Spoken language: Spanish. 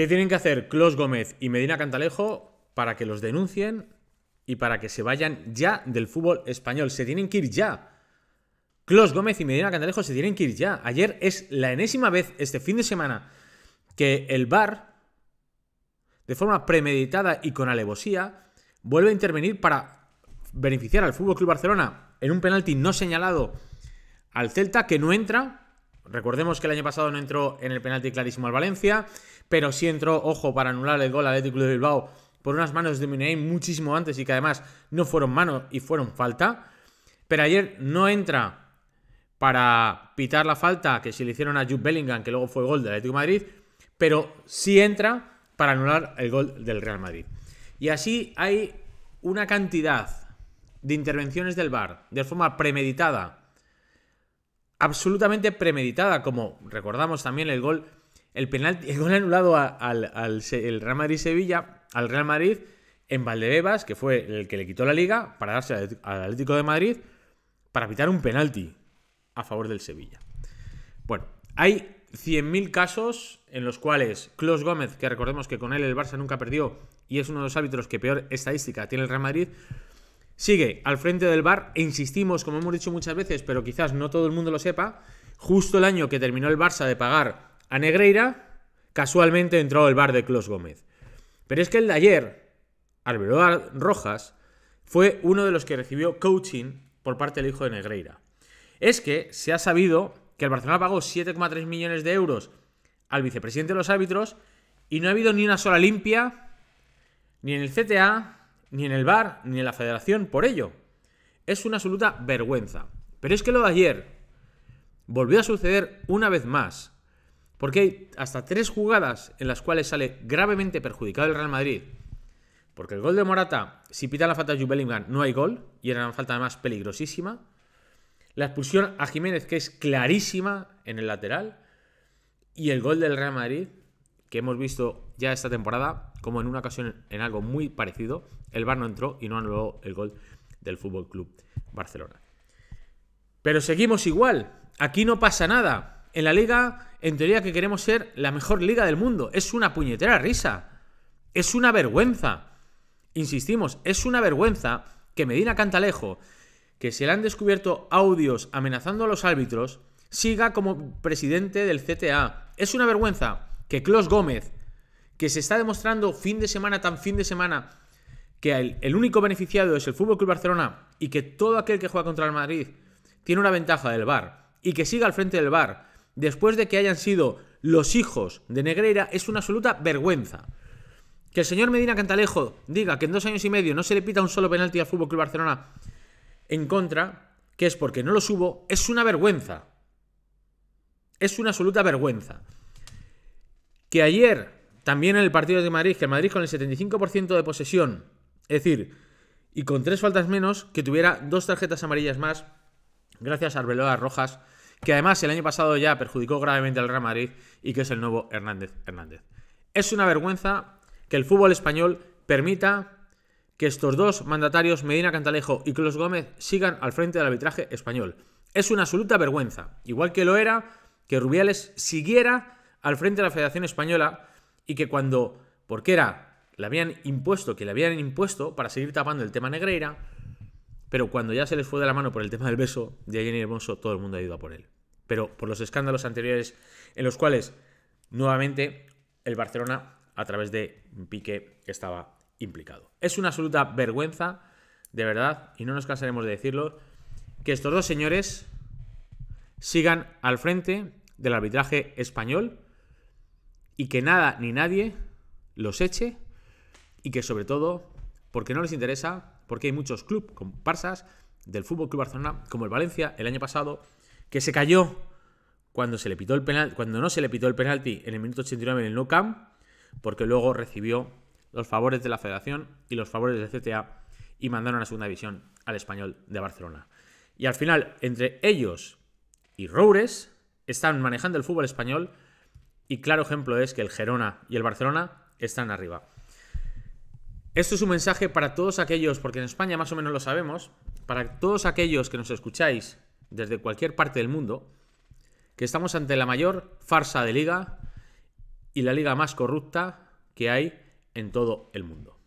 ¿Qué tienen que hacer Clos Gómez y Medina Cantalejo para que los denuncien y para que se vayan ya del fútbol español? Se tienen que ir ya. Clos Gómez y Medina Cantalejo se tienen que ir ya. Ayer es la enésima vez este fin de semana que el VAR, de forma premeditada y con alevosía, vuelve a intervenir para beneficiar al Fútbol Club Barcelona en un penalti no señalado al Celta que no entra Recordemos que el año pasado no entró en el penalti clarísimo al Valencia, pero sí entró, ojo, para anular el gol al Atlético de Bilbao por unas manos de muchísimo antes y que además no fueron manos y fueron falta. Pero ayer no entra para pitar la falta que se le hicieron a Jude Bellingham, que luego fue gol del Atlético de Madrid, pero sí entra para anular el gol del Real Madrid. Y así hay una cantidad de intervenciones del VAR de forma premeditada absolutamente premeditada, como recordamos también el gol, el penalti, el gol anulado al, Real Madrid Sevilla, al Real Madrid en Valdebebas, que fue el que le quitó la liga para darse al Atlético de Madrid para evitar un penalti a favor del Sevilla. Bueno, hay 100.000 casos en los cuales Klaus Gómez, que recordemos que con él el Barça nunca perdió y es uno de los árbitros que peor estadística tiene el Real Madrid, sigue al frente del bar e insistimos, como hemos dicho muchas veces, pero quizás no todo el mundo lo sepa, justo el año que terminó el Barça de pagar a Negreira, casualmente entró el bar de claus Gómez. Pero es que el de ayer, Alberto Rojas, fue uno de los que recibió coaching por parte del hijo de Negreira. Es que se ha sabido que el Barcelona pagó 7,3 millones de euros al vicepresidente de los árbitros y no ha habido ni una sola limpia, ni en el CTA, ni en el bar ni en la federación por ello. Es una absoluta vergüenza. Pero es que lo de ayer volvió a suceder una vez más. Porque hay hasta tres jugadas en las cuales sale gravemente perjudicado el Real Madrid. Porque el gol de Morata, si pita la falta de Bellingham, no hay gol. Y era una falta además peligrosísima. La expulsión a Jiménez, que es clarísima en el lateral. Y el gol del Real Madrid, que hemos visto ya esta temporada, como en una ocasión en algo muy parecido, el bar no entró y no anuló el gol del Fútbol Club Barcelona. Pero seguimos igual. Aquí no pasa nada. En la liga, en teoría que queremos ser la mejor liga del mundo. Es una puñetera risa. Es una vergüenza. Insistimos, es una vergüenza que Medina Cantalejo, que se le han descubierto audios amenazando a los árbitros, siga como presidente del CTA. Es una vergüenza que Clos Gómez, que se está demostrando fin de semana tan fin de semana que el, único beneficiado es el FC Club Barcelona y que todo aquel que juega contra el Madrid tiene una ventaja del VAR y que siga al frente del VAR después de que hayan sido los hijos de Negreira es una absoluta vergüenza. Que el señor Medina Cantalejo diga que en dos años y medio no se le pita un solo penalti al FC Barcelona en contra, que es porque no lo subo, es una vergüenza. Es una absoluta vergüenza. Que ayer, también en el partido de Madrid, que el Madrid con el 75% de posesión, es decir, y con tres faltas menos, que tuviera dos tarjetas amarillas más, gracias a Arbeloa Rojas, que además el año pasado ya perjudicó gravemente al Real Madrid y que es el nuevo Hernández Hernández. Es una vergüenza que el fútbol español permita que estos dos mandatarios, Medina Cantalejo y Carlos Gómez, sigan al frente del arbitraje español. Es una absoluta vergüenza, igual que lo era que Rubiales siguiera al frente de la Federación Española y que cuando, porque era, le habían impuesto, que le habían impuesto para seguir tapando el tema Negreira, pero cuando ya se les fue de la mano por el tema del beso de Jenny Hermoso, todo el mundo ha ido a por él. Pero por los escándalos anteriores en los cuales, nuevamente, el Barcelona, a través de Pique, estaba implicado. Es una absoluta vergüenza, de verdad, y no nos cansaremos de decirlo, que estos dos señores sigan al frente del arbitraje español y que nada ni nadie los eche y que sobre todo, porque no les interesa, porque hay muchos clubes comparsas del Fútbol Club Barcelona, como el Valencia el año pasado, que se cayó cuando se le pitó el penal, cuando no se le pitó el penalti en el minuto 89 en el No Camp, porque luego recibió los favores de la Federación y los favores de CTA y mandaron a Segunda División al Español de Barcelona. Y al final, entre ellos y Roures están manejando el fútbol español y claro ejemplo es que el Gerona y el Barcelona están arriba. Esto es un mensaje para todos aquellos, porque en España más o menos lo sabemos, para todos aquellos que nos escucháis desde cualquier parte del mundo, que estamos ante la mayor farsa de liga y la liga más corrupta que hay en todo el mundo.